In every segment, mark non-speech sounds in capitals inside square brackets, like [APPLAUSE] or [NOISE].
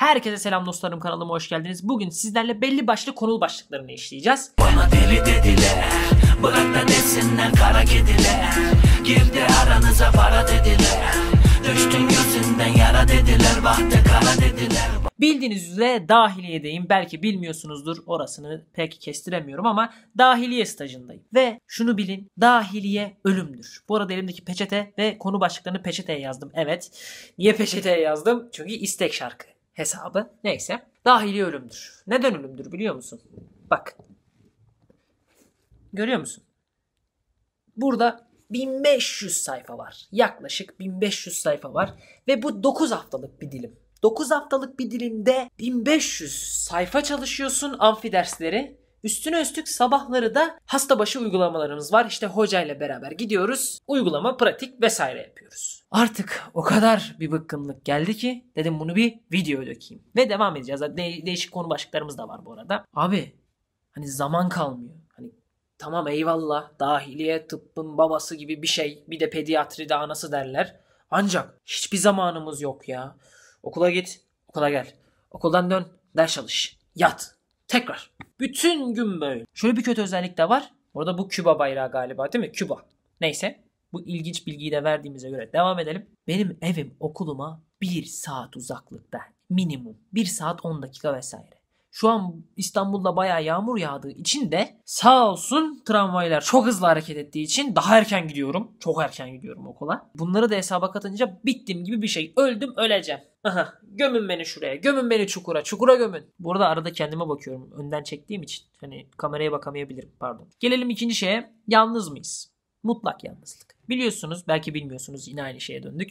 Herkese selam dostlarım kanalıma hoş geldiniz. Bugün sizlerle belli başlı konul başlıklarını işleyeceğiz. Bana deli dediler, bırak da desinler kara kediler. Girdi aranıza para dediler. Düştün gözünden yara dediler, bahtı kara dediler. Bildiğiniz üzere dahiliyedeyim. Belki bilmiyorsunuzdur. Orasını pek kestiremiyorum ama dahiliye stajındayım. Ve şunu bilin. Dahiliye ölümdür. Bu arada elimdeki peçete ve konu başlıklarını peçeteye yazdım. Evet. Niye peçeteye yazdım? Çünkü istek şarkı hesabı neyse dahili ölümdür. Neden ölümdür biliyor musun? Bak. Görüyor musun? Burada 1500 sayfa var. Yaklaşık 1500 sayfa var ve bu 9 haftalık bir dilim. 9 haftalık bir dilimde 1500 sayfa çalışıyorsun amfi dersleri. Üstüne üstlük sabahları da hasta başı uygulamalarımız var. İşte hocayla beraber gidiyoruz. Uygulama, pratik vesaire yapıyoruz. Artık o kadar bir bıkkınlık geldi ki dedim bunu bir video dökeyim. Ve devam edeceğiz. De- değişik konu başlıklarımız da var bu arada. Abi hani zaman kalmıyor. Hani tamam eyvallah dahiliye tıbbın babası gibi bir şey. Bir de pediatri de anası derler. Ancak hiçbir zamanımız yok ya. Okula git, okula gel. Okuldan dön, ders çalış. Yat. Tekrar. Bütün gün böyle. Şöyle bir kötü özellik de var. Orada bu Küba bayrağı galiba değil mi? Küba. Neyse. Bu ilginç bilgiyi de verdiğimize göre devam edelim. Benim evim okuluma 1 saat uzaklıkta minimum. 1 saat 10 dakika vesaire. Şu an İstanbul'da bayağı yağmur yağdığı için de sağ olsun tramvaylar çok hızlı hareket ettiği için daha erken gidiyorum. Çok erken gidiyorum okula. Bunları da hesaba katınca bittim gibi bir şey. Öldüm öleceğim. Aha, gömün beni şuraya. Gömün beni çukura. Çukura gömün. Bu arada arada kendime bakıyorum. Önden çektiğim için. Hani kameraya bakamayabilirim. Pardon. Gelelim ikinci şeye. Yalnız mıyız? Mutlak yalnızlık. Biliyorsunuz belki bilmiyorsunuz yine aynı şeye döndük.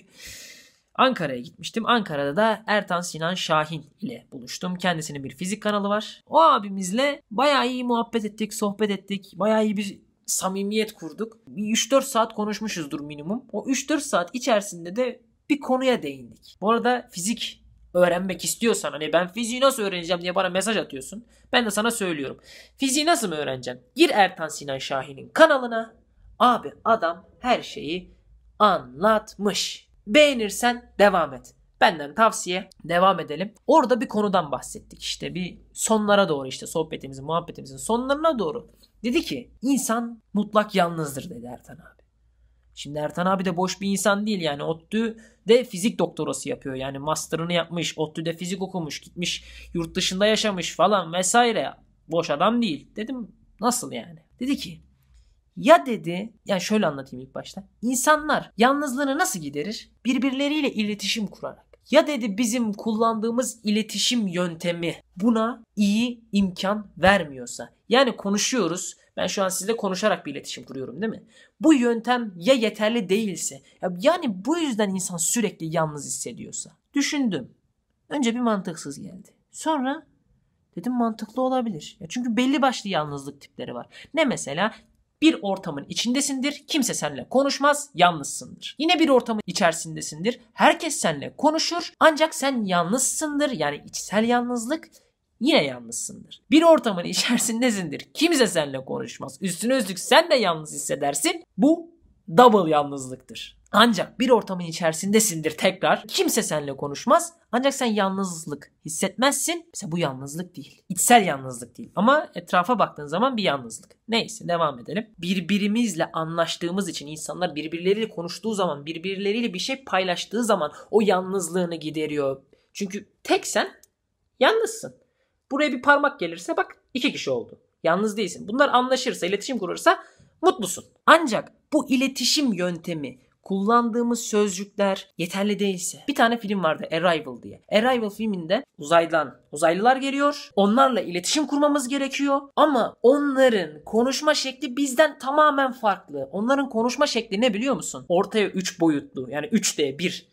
Ankara'ya gitmiştim. Ankara'da da Ertan Sinan Şahin ile buluştum. Kendisinin bir fizik kanalı var. O abimizle bayağı iyi muhabbet ettik, sohbet ettik. Bayağı iyi bir samimiyet kurduk. 3-4 saat konuşmuşuzdur minimum. O 3-4 saat içerisinde de bir konuya değindik. Bu arada fizik öğrenmek istiyorsan hani ben fiziği nasıl öğreneceğim diye bana mesaj atıyorsun. Ben de sana söylüyorum. Fiziği nasıl mı öğreneceğim? Gir Ertan Sinan Şahin'in kanalına Abi adam her şeyi anlatmış. Beğenirsen devam et. Benden tavsiye devam edelim. Orada bir konudan bahsettik işte bir sonlara doğru işte sohbetimizin muhabbetimizin sonlarına doğru. Dedi ki insan mutlak yalnızdır dedi Ertan abi. Şimdi Ertan abi de boş bir insan değil yani ODTÜ de fizik doktorası yapıyor. Yani master'ını yapmış, de fizik okumuş, gitmiş yurt dışında yaşamış falan vesaire. Boş adam değil. Dedim nasıl yani? Dedi ki ya dedi, yani şöyle anlatayım ilk başta. İnsanlar yalnızlığını nasıl giderir? Birbirleriyle iletişim kurarak. Ya dedi bizim kullandığımız iletişim yöntemi buna iyi imkan vermiyorsa. Yani konuşuyoruz. Ben şu an sizle konuşarak bir iletişim kuruyorum değil mi? Bu yöntem ya yeterli değilse yani bu yüzden insan sürekli yalnız hissediyorsa. Düşündüm. Önce bir mantıksız geldi. Sonra dedim mantıklı olabilir. Ya çünkü belli başlı yalnızlık tipleri var. Ne mesela bir ortamın içindesindir. Kimse seninle konuşmaz. Yalnızsındır. Yine bir ortamın içerisindesindir. Herkes seninle konuşur. Ancak sen yalnızsındır. Yani içsel yalnızlık yine yalnızsındır. Bir ortamın [LAUGHS] içerisindesindir. Kimse seninle konuşmaz. Üstüne üstlük sen de yalnız hissedersin. Bu double yalnızlıktır. Ancak bir ortamın içerisindesindir tekrar. Kimse seninle konuşmaz. Ancak sen yalnızlık hissetmezsin. Mesela bu yalnızlık değil. İçsel yalnızlık değil. Ama etrafa baktığın zaman bir yalnızlık. Neyse devam edelim. Birbirimizle anlaştığımız için insanlar birbirleriyle konuştuğu zaman, birbirleriyle bir şey paylaştığı zaman o yalnızlığını gideriyor. Çünkü tek sen yalnızsın. Buraya bir parmak gelirse bak iki kişi oldu. Yalnız değilsin. Bunlar anlaşırsa, iletişim kurursa mutlusun. Ancak bu iletişim yöntemi kullandığımız sözcükler yeterli değilse. Bir tane film vardı Arrival diye. Arrival filminde uzaydan uzaylılar geliyor. Onlarla iletişim kurmamız gerekiyor ama onların konuşma şekli bizden tamamen farklı. Onların konuşma şekli ne biliyor musun? Ortaya 3 boyutlu yani 3D 1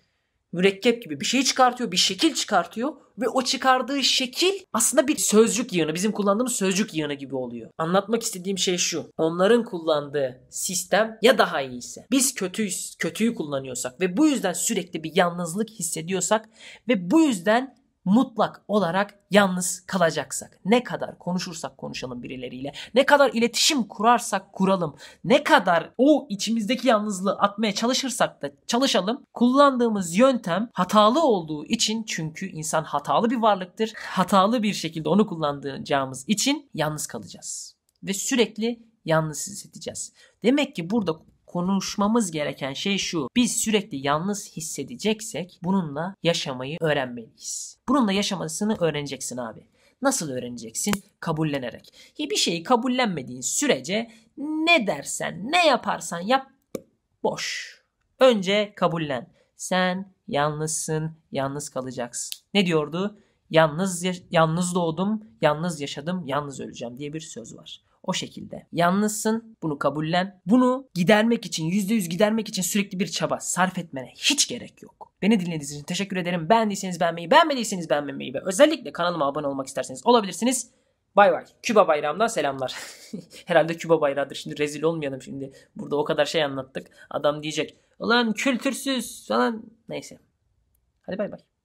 mürekkep gibi bir şey çıkartıyor, bir şekil çıkartıyor ve o çıkardığı şekil aslında bir sözcük yığını, bizim kullandığımız sözcük yığını gibi oluyor. Anlatmak istediğim şey şu. Onların kullandığı sistem ya daha iyiyse, biz kötü kötüyü kullanıyorsak ve bu yüzden sürekli bir yalnızlık hissediyorsak ve bu yüzden mutlak olarak yalnız kalacaksak, ne kadar konuşursak konuşalım birileriyle, ne kadar iletişim kurarsak kuralım, ne kadar o içimizdeki yalnızlığı atmaya çalışırsak da çalışalım, kullandığımız yöntem hatalı olduğu için çünkü insan hatalı bir varlıktır. Hatalı bir şekilde onu kullanacağımız için yalnız kalacağız ve sürekli yalnız hissedeceğiz. Demek ki burada konuşmamız gereken şey şu. Biz sürekli yalnız hissedeceksek bununla yaşamayı öğrenmeliyiz. Bununla yaşamasını öğreneceksin abi. Nasıl öğreneceksin? Kabullenerek. Bir şeyi kabullenmediğin sürece ne dersen, ne yaparsan yap boş. Önce kabullen. Sen yalnızsın, yalnız kalacaksın. Ne diyordu? Yalnız yalnız doğdum, yalnız yaşadım, yalnız öleceğim diye bir söz var. O şekilde. Yalnızsın. Bunu kabullen. Bunu gidermek için, %100 gidermek için sürekli bir çaba sarf etmene hiç gerek yok. Beni dinlediğiniz için teşekkür ederim. Beğendiyseniz beğenmeyi, beğenmediyseniz beğenmemeyi ve özellikle kanalıma abone olmak isterseniz olabilirsiniz. Bay bay. Küba bayramından selamlar. [LAUGHS] Herhalde Küba bayrağıdır. Şimdi rezil olmayalım şimdi. Burada o kadar şey anlattık. Adam diyecek. Ulan kültürsüz falan. Neyse. Hadi bay bay.